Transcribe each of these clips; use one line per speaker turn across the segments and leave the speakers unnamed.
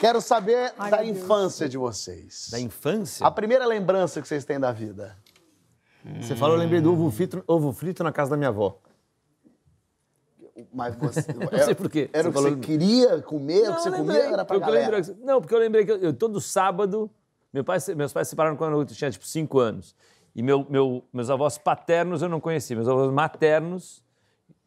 Quero saber Ai, da infância Deus. de vocês. Da infância? A primeira lembrança que vocês têm da vida.
Hum. Você falou, eu lembrei do ovo frito, ovo frito na casa da minha avó.
Mas você. não sei por quê. Era o que falou... você queria comer, não, o que você comia, era pra porque galera.
Lembrei, não, porque eu lembrei que eu, todo sábado. Meu pai, meus pais se separaram quando eu tinha tipo 5 anos. E meu, meu, meus avós paternos eu não conhecia, meus avós maternos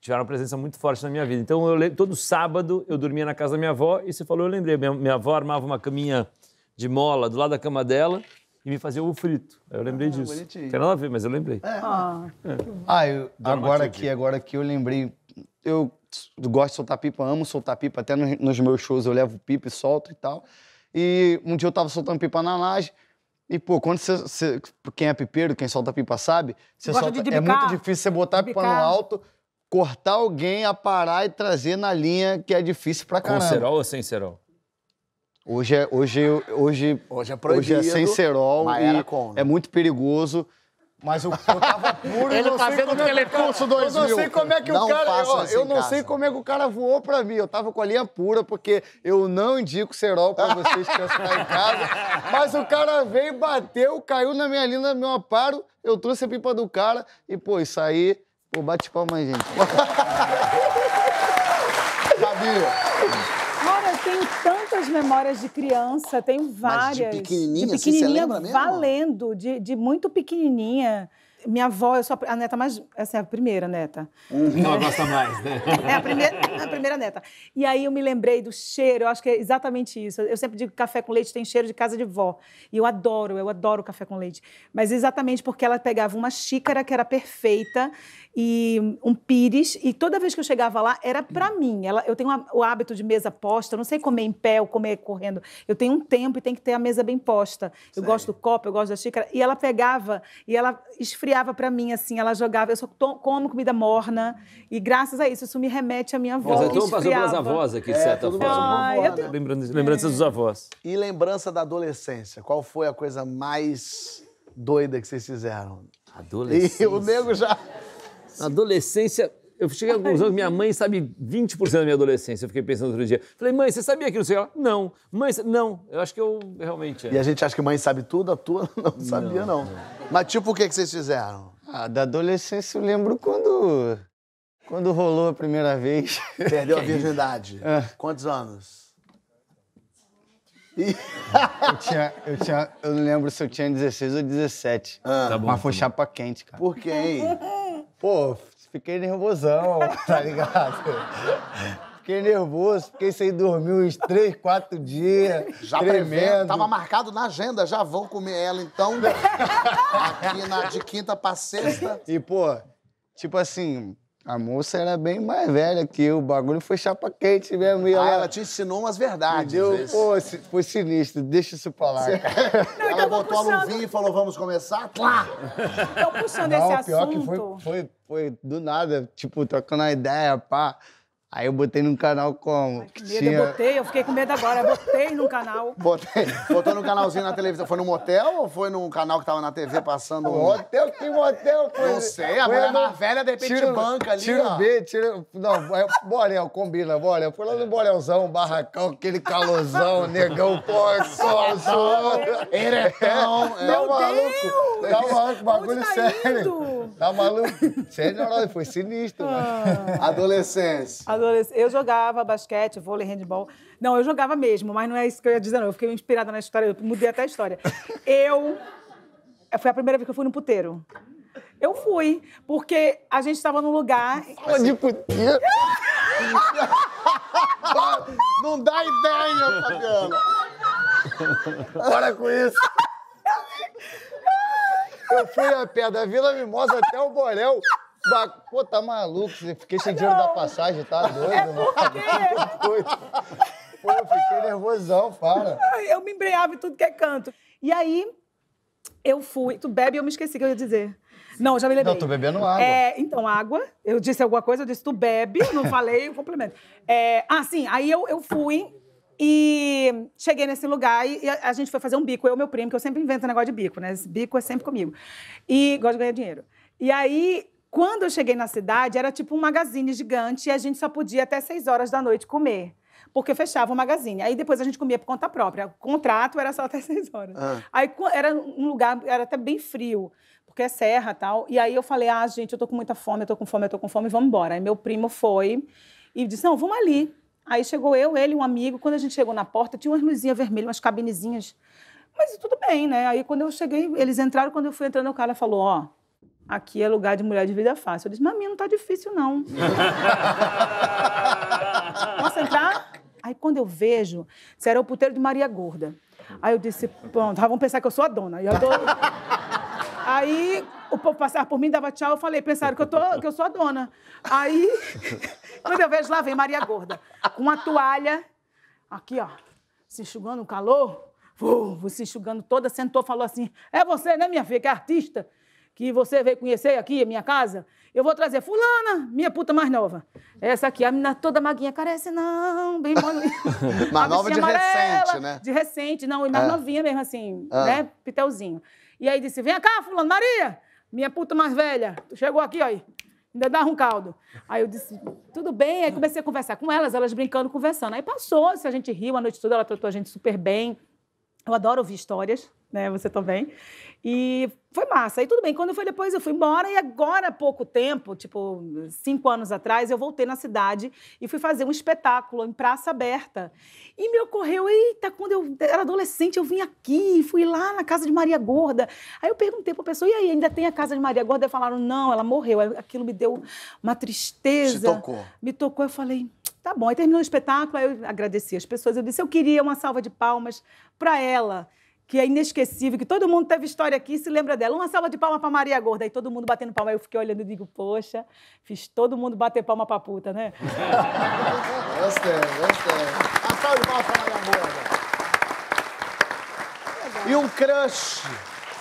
tiveram uma presença muito forte na minha vida. Então, eu, todo sábado eu dormia na casa da minha avó e você falou, eu lembrei, minha, minha avó armava uma caminha de mola do lado da cama dela e me fazia ovo frito. Eu lembrei ah, disso. Bonitinho. Não tem nada a ver, mas eu lembrei. É.
Ah, é. ah eu, agora que agora que eu lembrei, eu gosto de soltar pipa, amo soltar pipa, até nos, nos meus shows eu levo pipa e solto e tal. E um dia eu tava soltando pipa na laje, e, pô, quando você, você, Quem é pipeiro, quem solta pipa sabe, você solta, é muito difícil você botar a pipa no alto, cortar alguém a parar e trazer na linha que é difícil pra caramba. Com cerol
ou sem cerol? Hoje é, hoje, hoje, hoje é proibido. Hoje é sem cerol com, né? é
muito perigoso. Mas eu, eu tava puro, Ele eu não tá é telecurso 2000. Eu não sei como é que não o cara... Eu, assim eu não casa. sei como é que o cara voou pra mim. Eu tava com a linha pura, porque eu não indico cerol pra vocês que estão em casa. Mas o cara veio, bateu, caiu na minha linha, no meu aparo. Eu trouxe a pipa do cara e, pô, isso aí... Pô, bate palma aí, gente. Sabia.
Cara, eu tenho tantas memórias de criança, tenho várias. Mas de pequenininha, de pequenininha assim, você lembra mesmo? Valendo, de, de muito pequenininha minha avó, eu sou a neta mais. Essa assim, é a primeira neta. Não, hum, é. gosta mais, né? É a primeira, a primeira neta. E aí eu me lembrei do cheiro, eu acho que é exatamente isso. Eu sempre digo que café com leite tem cheiro de casa de vó. E eu adoro, eu adoro café com leite. Mas exatamente porque ela pegava uma xícara que era perfeita e um pires, e toda vez que eu chegava lá, era para mim. Ela, eu tenho uma, o hábito de mesa posta, eu não sei comer em pé ou comer correndo. Eu tenho um tempo e tem que ter a mesa bem posta. Eu Sério? gosto do copo, eu gosto da xícara. E ela pegava e ela esfriava olhava para mim assim, ela jogava, eu só como comida morna, e graças a isso, isso me remete à minha avó. Nossa, então passou pelas avós aqui, de é, certa forma. Ah, avó,
Lembrança, Lembranças, é. dos avós.
E lembrança da adolescência, qual foi a coisa mais
doida que vocês fizeram? Adolescência. E o nego já. Adolescência, eu cheguei a alguns anos, minha mãe sabe 20% da minha adolescência. Eu fiquei pensando outro dia. Falei, mãe, você sabia aquilo, não Não. Mãe, não. Eu acho que eu realmente. É. E a gente acha que mãe sabe tudo, a tua não sabia, não. não. não.
Mas tipo, o que, é que vocês fizeram? Ah, da adolescência eu lembro quando. Quando rolou a primeira vez. Perdeu a virgindade. É. Quantos anos? eu, tinha, eu, tinha, eu não lembro se eu tinha 16 ou 17. Ah, tá bom, mas foi tá chapa quente, cara. Por quê, hein? Pô, fiquei nervosão, tá ligado? Fiquei nervoso, fiquei sem dormir uns três, quatro dias. Já tremendo. Tava marcado na agenda, já vão comer ela então. Aqui na, de quinta pra sexta. E, pô, tipo assim, a moça era bem mais velha que eu, o bagulho foi chapa quente mesmo. E ah, ela... ela te ensinou umas verdades. Deu, pô, foi sinistro, deixa isso pra lá. Não, então ela botou puxando... a luvinha e falou, vamos
começar? Claro. Tá então, Tô puxando Não, esse pior assunto. Que foi,
foi, foi do nada, tipo, trocando a ideia, pá. Aí eu botei num canal como? Que medo, tinha... eu
botei, eu fiquei com medo agora,
eu botei num canal. Botei, botou num canalzinho na televisão. Foi num motel ou foi num canal que tava na TV passando? Um motel? Que motel? Foi? Não sei, a foi mulher mais velha, de repente, tiro, banca ali, Tiro ó. B, tiro... Não, é, Borel, combina, Borel. Foi lá no Borelzão, barracão, aquele calozão, negão, porco, sol, eretão. É, tá Meu maluco. Deus! Tá maluco, bagulho tá sério. Indo? Tá maluco?
Sério, não, foi
sinistro, né? ah.
mano. Adolescência. Adolescência adolescente. Eu jogava basquete, vôlei, handball. Não, eu jogava mesmo, mas não é isso que eu ia dizer, não. Eu fiquei inspirada na história, eu mudei até a história. Eu. Foi a primeira vez que eu fui no puteiro. Eu fui, porque a gente estava num lugar. Fala de puteiro! não dá ideia,
Fabiana! Para com isso! Eu fui a pé da Vila Mimosa até o Borel da... Pô, tá maluco? Fiquei
sem dinheiro da passagem, tá doido? É
porque...
Tá pô, eu fiquei nervosão, para. Eu me embreava em tudo que é canto. E aí, eu fui. Tu bebe, eu me esqueci que eu ia dizer. Não, já me lembrei. Não, tô bebendo água. É, então, água. Eu disse alguma coisa, eu disse, tu bebe, não falei, eu complemento. É, ah, sim, aí eu, eu fui e cheguei nesse lugar e a, a gente foi fazer um bico, eu e meu primo, que eu sempre invento um negócio de bico, né? Esse bico é sempre comigo. E gosto de ganhar dinheiro. E aí quando eu cheguei na cidade, era tipo um magazine gigante e a gente só podia até 6 horas da noite comer. Porque fechava o magazine. Aí depois a gente comia por conta própria. O contrato era só até 6 horas. Ah. Aí era um lugar, era até bem frio, porque é serra tal. E aí eu falei: ah, gente, eu tô com muita fome, eu tô com fome, eu tô com fome, vamos embora. Aí meu primo foi e disse: não, vamos ali. Aí chegou eu, ele, um amigo. Quando a gente chegou na porta, tinha umas luzinhas vermelhas, umas cabinezinhas. Mas tudo bem, né? Aí quando eu cheguei, eles entraram. Quando eu fui entrando, o cara falou: ó. Oh, aqui é lugar de mulher de vida fácil. Eu disse, mas a não tá difícil, não. Posso entrar? Aí quando eu vejo, será era o puteiro de Maria Gorda. Aí eu disse, pronto, vão pensar que eu sou a dona. E eu tô... Aí o povo passava por mim, dava tchau, eu falei, pensaram que eu, tô, que eu sou a dona. Aí, quando eu vejo, lá vem Maria Gorda, com uma toalha, aqui, ó, se enxugando o calor, vou se enxugando toda, sentou, falou assim, é você, né, minha filha, que é artista? que você veio conhecer aqui, a minha casa, eu vou trazer fulana, minha puta mais nova. Essa aqui, a menina toda maguinha, carece não, bem molinha. mais nova de amarela, recente, né? De recente, não, e mais é. novinha mesmo, assim, é. né, pitelzinho. E aí disse, vem cá, fulano, Maria, minha puta mais velha, tu chegou aqui, ó, ainda dava um caldo. Aí eu disse, tudo bem. Aí comecei a conversar com elas, elas brincando, conversando. Aí passou, se a gente riu a noite toda, ela tratou a gente super bem. Eu adoro ouvir histórias, né? Você também. E foi massa. Aí tudo bem. Quando foi depois, eu fui embora. E agora, há pouco tempo, tipo cinco anos atrás, eu voltei na cidade e fui fazer um espetáculo em praça aberta. E me ocorreu, eita, quando eu era adolescente, eu vim aqui, fui lá na casa de Maria Gorda. Aí eu perguntei pra pessoa, e aí, ainda tem a casa de Maria Gorda? E falaram, não, ela morreu. Aquilo me deu uma tristeza. Te tocou. Me tocou. Eu falei, tá bom. Aí terminou o espetáculo, aí eu agradeci as pessoas. Eu disse, eu queria uma salva de palmas pra ela que é inesquecível, que todo mundo teve história aqui e se lembra dela. Uma salva de palmas para Maria Gorda. Aí todo mundo batendo palma. Aí eu fiquei olhando e digo, poxa, fiz todo mundo bater palma para puta, né?
gostei, gostei. Uma salva de palmas para Maria
Gorda. E um crush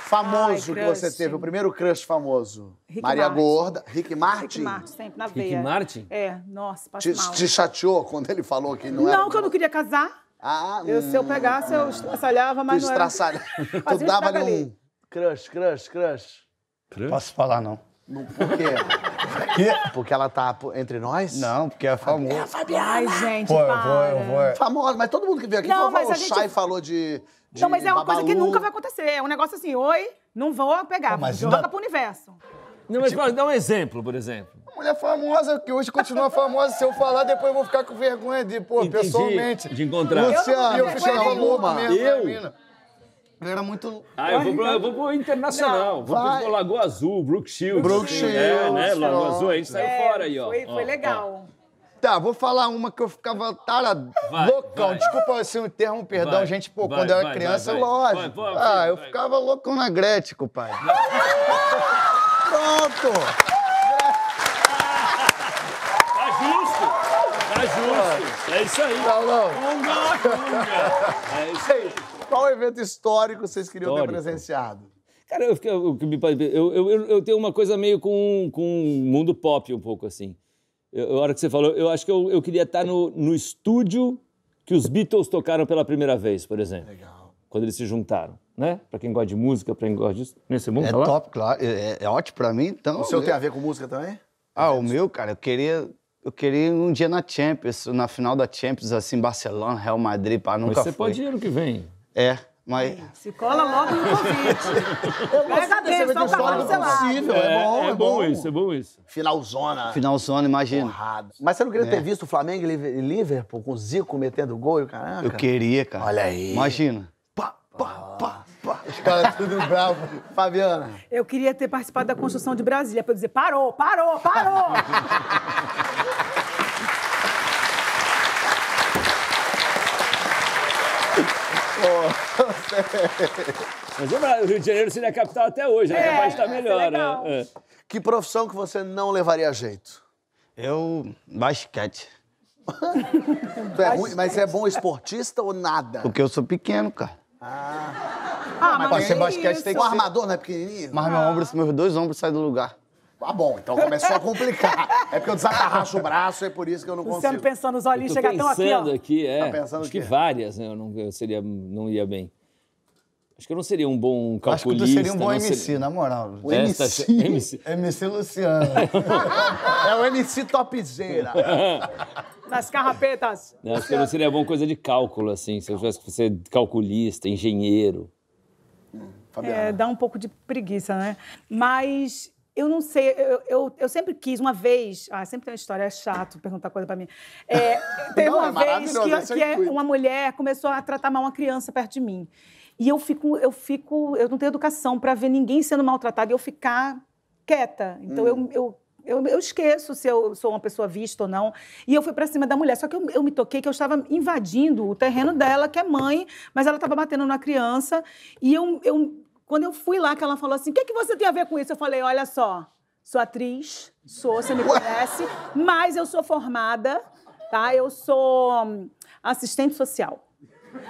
famoso Ai, crush. que você teve, o
primeiro crush famoso? Rick Maria Martin. Gorda. Rick Martin? Rick Martin,
sempre na veia. Rick Martin? É, nossa, passou te, mal. te
chateou quando ele falou que não, não era... Não,
que eu não queria casar. Ah, eu, se eu hum. pegasse, eu estraçalhava, mas tu não era...
tu dava-lhe um crush, crush, crush. Crush? Posso falar, não. não por quê? Porque ela tá entre nós? Não, porque é famosa. É Fabiana. Ai, gente, eu vou, eu vou. É. Famosa, mas todo mundo que veio aqui
não, falou, o gente... Chay
falou de, de Não, mas é uma Babalu. coisa que nunca vai
acontecer. É um negócio assim, oi, não vou pegar, Pô, mas joga ainda... pro universo.
Não, mas tipo... dá um exemplo, por exemplo
mulher famosa, que
hoje continua famosa. Se eu falar, depois eu vou ficar com vergonha de, pô, Entendi, pessoalmente. De encontrar. Luciano, eu, eu ficava louco mesmo né, eu? Mina. Eu era muito.
Ah, eu vou, pro, eu vou pro internacional.
Não, vou pro
Lagoa
Azul, Brook Shields.
Brook Shields. É, né? Lagoa Azul, a gente saiu é, fora aí, ó. Foi, foi ó, legal. Ó. Tá, vou falar uma que eu ficava tara vai, loucão. Vai. Desculpa assim, o termo, perdão, vai, gente, pô, quando eu era criança, lógico. ah, eu ficava loucão na Gretchen, pai.
Pronto! é isso aí. Paulão. Conga É isso aí. Qual evento histórico vocês queriam histórico. ter presenciado? Cara, eu, eu, eu, eu, eu tenho uma coisa meio com, o mundo pop um pouco, assim. Eu, a hora que você falou, eu acho que eu, eu queria estar no, no estúdio que os Beatles tocaram pela primeira vez, por exemplo. Legal. Quando eles se juntaram, né? Pra quem gosta de música, pra quem gosta disso. Nesse mundo, É tá top, claro. É, é, é ótimo pra mim, então... O seu tem a ver
com música também?
Ah, o meu, cara, eu queria
eu queria ir um dia na Champions, na final da Champions, assim, Barcelona, Real Madrid, pá, nunca
mas você foi. pode ir
no que vem. É, mas... É,
se cola logo no convite. Eu Pega dentro, só o cavalo É, é, bom, é, é bom, bom, isso,
é bom isso. Finalzona. Finalzona, imagina. Porrada. Mas você não queria é. ter visto o Flamengo e Liverpool com o Zico metendo gol e caraca? Eu queria, cara. Olha aí. Imagina. Pá, pá, pá. pá. Os caras tudo bravo. Fabiana.
Eu queria ter participado da construção de Brasília pra eu dizer: parou, parou, parou!
Mas o Rio de Janeiro seria a capital até
hoje, né? capaz gente estar melhor, né? É. Que profissão que você não levaria jeito? Eu. basquete. tu é ruim, mas você é bom esportista ou nada? Porque eu sou pequeno, cara. Ah. ah mas pra ser basquete isso. tem que. O armador não é pequenininho? Mas meu ah. ombro, meus dois ombros saem do lugar. Ah, bom, então começou a complicar. é porque eu desacarracho o braço, é por isso que eu não consigo. Luciano pensando nos olhinhos, chega tão aqui, ó. aqui, é. Tá pensando Acho que
várias, né? Eu não, eu seria, não ia bem. Acho que eu não seria um bom calculista. Acho que tu seria um bom MC, seria...
na moral. O MC, MC. MC Luciano.
é o MC
Topzera. Nas carrapetas. Não, acho que eu não
seria bom coisa de cálculo, assim. Se eu tivesse que ser calculista, engenheiro.
Hum, é, dá um pouco de preguiça, né? Mas eu não sei, eu, eu, eu, sempre quis, uma vez. Ah, sempre tem uma história, é chato perguntar coisa para mim. É, teve não, uma é vez que, que é, é uma mulher começou a tratar mal uma criança perto de mim. E eu fico, eu fico, eu não tenho educação para ver ninguém sendo maltratado e eu ficar quieta. Então hum. eu, eu, eu, eu, esqueço se eu sou uma pessoa vista ou não. E eu fui para cima da mulher. Só que eu, eu me toquei que eu estava invadindo o terreno dela, que é mãe, mas ela estava batendo na criança. E eu, eu quando eu fui lá, que ela falou assim: o que, é que você tem a ver com isso? Eu falei: olha só, sou atriz, sou, você me conhece, mas eu sou formada, tá? Eu sou hum, assistente social.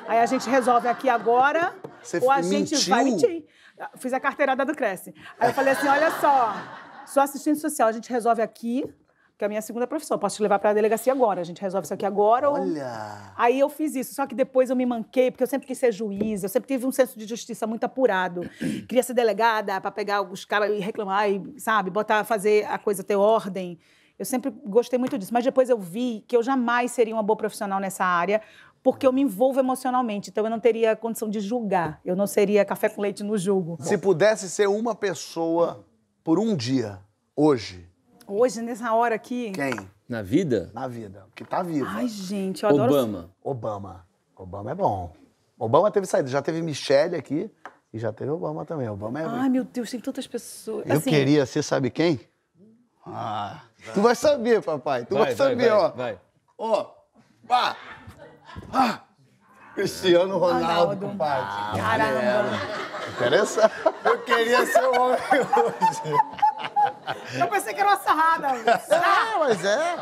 Aí a gente resolve aqui agora, você ou a mentiu? gente vai mentir. Fiz a carteirada do Cresce. Aí eu falei assim: olha só, sou assistente social, a gente resolve aqui, que é a minha segunda profissão. posso te levar para a delegacia agora, a gente resolve isso aqui agora. Olha! Ou... Aí eu fiz isso, só que depois eu me manquei, porque eu sempre quis ser juíza, eu sempre tive um senso de justiça muito apurado. Queria ser delegada para pegar os caras e reclamar, e, sabe, botar, fazer a coisa ter ordem. Eu sempre gostei muito disso, mas depois eu vi que eu jamais seria uma boa profissional nessa área, porque eu me envolvo emocionalmente, então eu não teria condição de julgar, eu não seria café com leite no julgo. Se
pudesse ser uma
pessoa
por um dia, hoje,
Hoje, nessa hora aqui. Quem?
Na vida? Na vida. Que
tá vivo. Ai, gente, eu adoro. Obama.
Obama. Obama é bom. Obama teve saída. Já teve Michelle aqui e já teve Obama também. Obama é. Ai,
meu Deus, tem tantas pessoas. Eu assim... queria
ser, sabe quem? Ah. Vai. Tu vai saber, papai. Tu vai, vai saber, vai, ó. Vai. Ó. Pá. Ah. Cristiano Ronaldo, Ronaldo. Caramba. Interessante. Eu queria ser o homem hoje.
Eu
pensei que era uma sarrada. É,
mas é.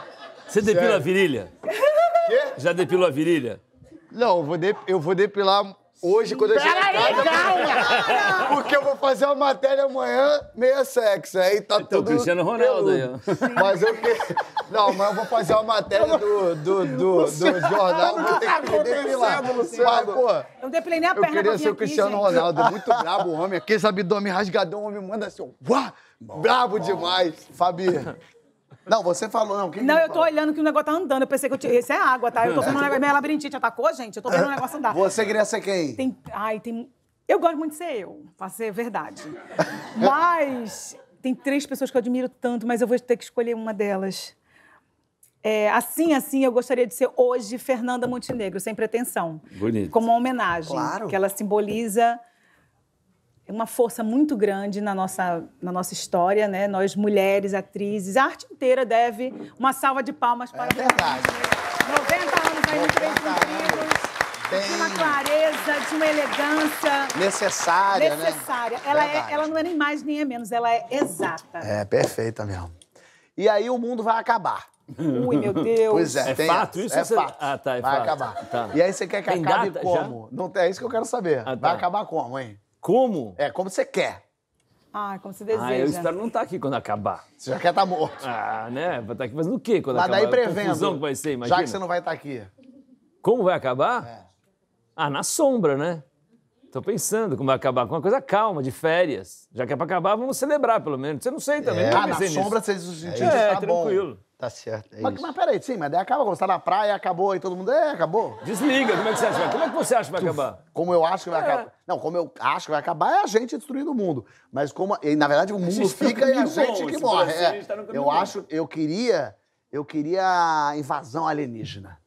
Você depila Sério? a virilha? Quê? Já depilou a virilha?
Não, eu vou, eu vou depilar Hoje, quando eu chegar em Calma! Porque eu vou fazer uma matéria amanhã meia sexy. Aí tá então, tudo... Cristiano Ronaldo aí, Mas eu... Não, mas eu vou fazer uma matéria do, do, do, do jornal. Vou ter que me Mas, pô... Eu
não depilei nem a perna Eu queria ser o Cristiano Ronaldo. Muito
brabo homem. Aquele abdômen rasgadão, homem manda assim... Uá! Brabo demais. Fabi... Não, você falou, não. Quem não,
eu tô olhando que o negócio tá andando. Eu pensei que eu tinha. Isso é água, tá? Eu tô vendo um negócio. Minha labirintite atacou, gente. Eu tô vendo um negócio andar. Você queria ser quem? Tem... Ai, tem. Eu gosto muito de ser eu, pra ser verdade. Mas tem três pessoas que eu admiro tanto, mas eu vou ter que escolher uma delas. É, assim, assim, eu gostaria de ser hoje Fernanda Montenegro, sem pretensão. Bonito. Como uma homenagem. Claro. Que ela simboliza é uma força muito grande na nossa, na nossa história, né? Nós, mulheres, atrizes, a arte inteira deve uma salva de palmas é para é verdade. 90 anos aí muito bem cumpridos. Bem... De uma clareza, de uma elegância.
Necessária, né?
Necessária. Né? Ela, é, ela não é nem mais nem é menos, ela é exata. É,
perfeita mesmo.
E aí o mundo vai acabar.
Ui, meu Deus. Pois é, é tem, fato isso? É fato. Ah, tá, é vai fato. acabar. Tá. E aí você quer que tem acabe data, como? Não, é isso que eu quero saber. Ah, tá. Vai acabar como, hein? Como? É, como você quer.
Ah, como se deseja. Ah, eu espero
não estar tá aqui quando acabar. Você já quer estar tá morto. Ah, né? Vai estar tá aqui fazendo o quê quando Mas acabar? Mas daí prevendo. Confusão que vai ser, imagina. Já que você não vai estar aqui. Como vai acabar? É. Ah, na sombra, né? Tô pensando como vai acabar com uma coisa calma, de férias. Já que é pra acabar, vamos celebrar, pelo menos. Você não sei também. É. Ah, na sombra vocês os é, é, tá tranquilo. Bom. Tá certo. É mas, isso.
mas peraí, sim, mas daí acaba quando você tá na praia, acabou, aí todo mundo. É, acabou. Desliga, como é que você acha? Como é que você acha que vai acabar? Como eu acho que vai é. acabar. Não, como eu acho que vai acabar é a gente destruindo o mundo. Mas como. E, na verdade, o mundo fica e a gente que morre. Assim, é. Tá eu bom. acho, eu queria. Eu queria invasão alienígena.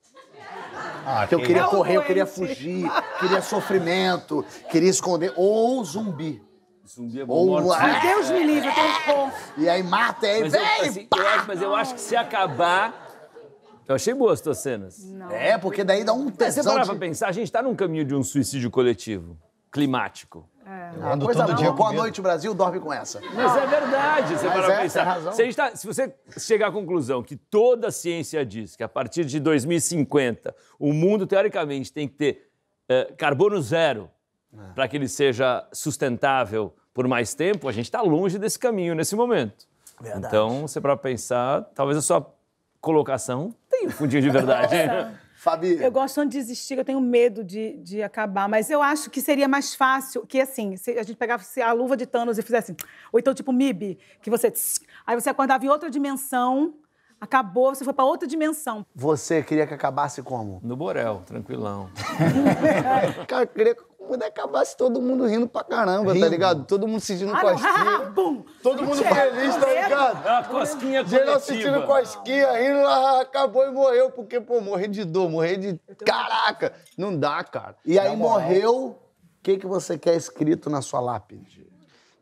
Ah, que eu queria correr, eu é
queria fugir, queria sofrimento, queria esconder. Ou zumbi.
Zumbi é bom morto. Meu Deus me livre, eu tenho E aí mata, aí mas vem! Eu, assim, eu acho, mas eu acho que se acabar... Eu achei boas as tuas cenas. Não.
É, porque daí dá um tesão. Você parava de...
pra pensar, a gente tá num caminho de um suicídio coletivo, climático.
É. Eu ando coisa todo dia boa noite, Brasil, dorme com essa. Mas é verdade, você Mas para pensar. É razão.
Se, tá, se você chegar à conclusão que toda a ciência diz que a partir de 2050 o mundo, teoricamente, tem que ter eh, carbono zero, é. para que ele seja sustentável por mais tempo, a gente está longe desse caminho nesse momento. Verdade. Então, você para pensar, talvez a sua colocação tenha um fundinho de verdade.
Fabi. Eu gosto tanto de desistir, eu tenho medo de, de acabar, mas eu acho que seria mais fácil que, assim, se a gente pegasse a luva de Thanos e fizesse assim, ou então tipo MIB, que você. Tss, aí você acordava em outra dimensão, acabou, você foi para outra dimensão.
Você queria que acabasse como? No Borel, tranquilão.
Cara, eu queria quando acabasse todo mundo rindo pra caramba, tá rindo. tá
ligado? Todo mundo
sentindo ah, cosquinha.
todo mundo feliz, tá ligado? É uma cosquinha Geral sentindo cosquinha, rindo, lá, ah, acabou e morreu. Porque, pô, morrer de dor, morrer de. Caraca! Não dá, cara. E aí morreu. O que, que você quer escrito na sua lápide?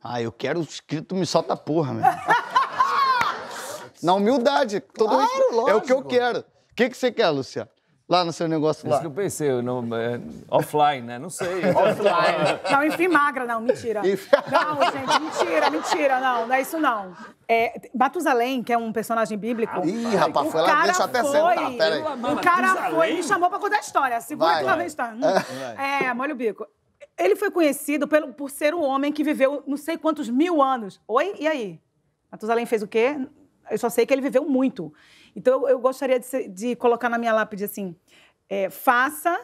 Ah, eu quero escrito me solta porra, meu. na humildade. Todo claro, mundo... É o que eu quero. O que, que você quer, Luciano? lá no seu negócio lá. Isso que eu pensei, eu é,
offline, né? Não sei. offline.
Não, enfim, magra, não, mentira. Não, gente, mentira, mentira, não, não é isso não. É, Batusalém, que é um personagem bíblico. Ih, rapaz, foi lá, deixa eu até foi, sentar, peraí. O cara foi, me chamou pra contar a história. Segura que lá vem a história. Hum. É, é molha o bico. Ele foi conhecido pelo, por ser um homem que viveu não sei quantos mil anos. Oi? E aí? Matusalém fez o quê? Eu só sei que ele viveu muito. Então, eu, gostaria de, ser, de, colocar na minha lápide assim: é, faça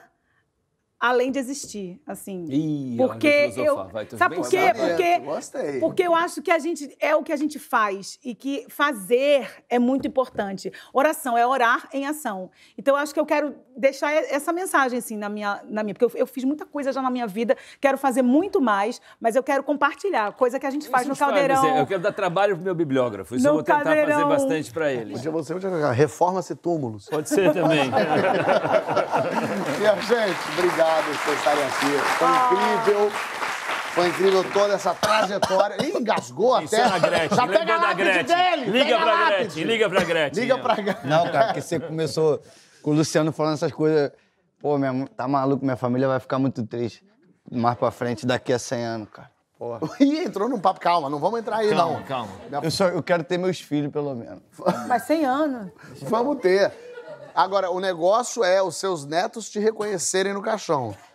além de existir, assim.
Ih, porque eu Vai, sabe por quê? Porque Gostei. porque
eu acho que a gente é o que a gente faz e que fazer é muito importante. Oração é orar em ação. Então eu acho que eu quero deixar essa mensagem assim na minha na minha, porque eu, eu fiz muita coisa já na minha vida, quero fazer muito mais, mas eu quero compartilhar, coisa que a gente faz Isso no assim, caldeirão. eu
quero dar trabalho pro meu bibliógrafo. Isso no eu vou tentar caldeirão. fazer bastante para ele. Podia você
reforma-se túmulos. Pode ser também.
e a gente, obrigado
obrigado por estarem aqui. Foi ah. incrível. Foi incrível toda essa trajetória. Ih,
engasgou até. a Gretchen. Já pega a lápide dele! Liga pega pra lápide. Gretchen, liga pra Gretchen. Liga pra
Gretchen. Não, cara, porque você começou com o Luciano falando essas coisas. Pô, minha, tá maluco, minha família vai ficar muito triste mais pra frente, daqui a 100 anos, cara. Porra. Ih, entrou num papo. Calma, não vamos entrar aí, calma, não. Calma, calma. Eu, só, eu quero ter meus filhos, pelo menos.
Mas 100 anos.
Vamos ter. Agora, o negócio é os seus netos te reconhecerem no caixão.